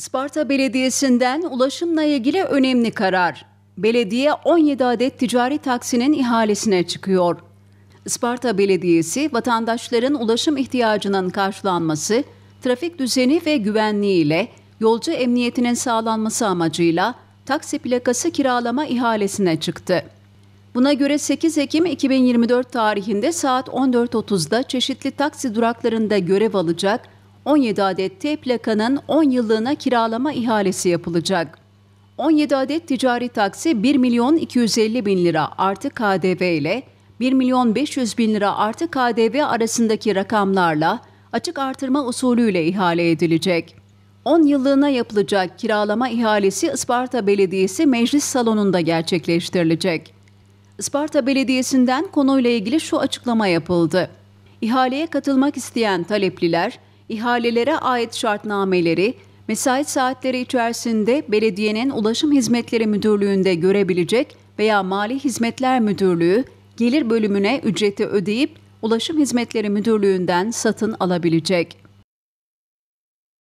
Sparta Belediyesi'nden ulaşımla ilgili önemli karar. Belediye 17 adet ticari taksinin ihalesine çıkıyor. Sparta Belediyesi vatandaşların ulaşım ihtiyacının karşılanması, trafik düzeni ve güvenliği ile yolcu emniyetinin sağlanması amacıyla taksi plakası kiralama ihalesine çıktı. Buna göre 8 Ekim 2024 tarihinde saat 14.30'da çeşitli taksi duraklarında görev alacak 17 adet T plakanın 10 yıllığına kiralama ihalesi yapılacak. 17 adet ticari taksi 1 milyon 250 bin lira artı KDV ile 1 milyon 500 bin lira artı KDV arasındaki rakamlarla açık artırma usulüyle ihale edilecek. 10 yıllığına yapılacak kiralama ihalesi Isparta Belediyesi Meclis Salonu'nda gerçekleştirilecek. Isparta Belediyesi'nden konuyla ilgili şu açıklama yapıldı. İhaleye katılmak isteyen talepliler ihalelere ait şartnameleri mesai saatleri içerisinde belediyenin Ulaşım Hizmetleri Müdürlüğü'nde görebilecek veya Mali Hizmetler Müdürlüğü gelir bölümüne ücreti ödeyip Ulaşım Hizmetleri Müdürlüğü'nden satın alabilecek.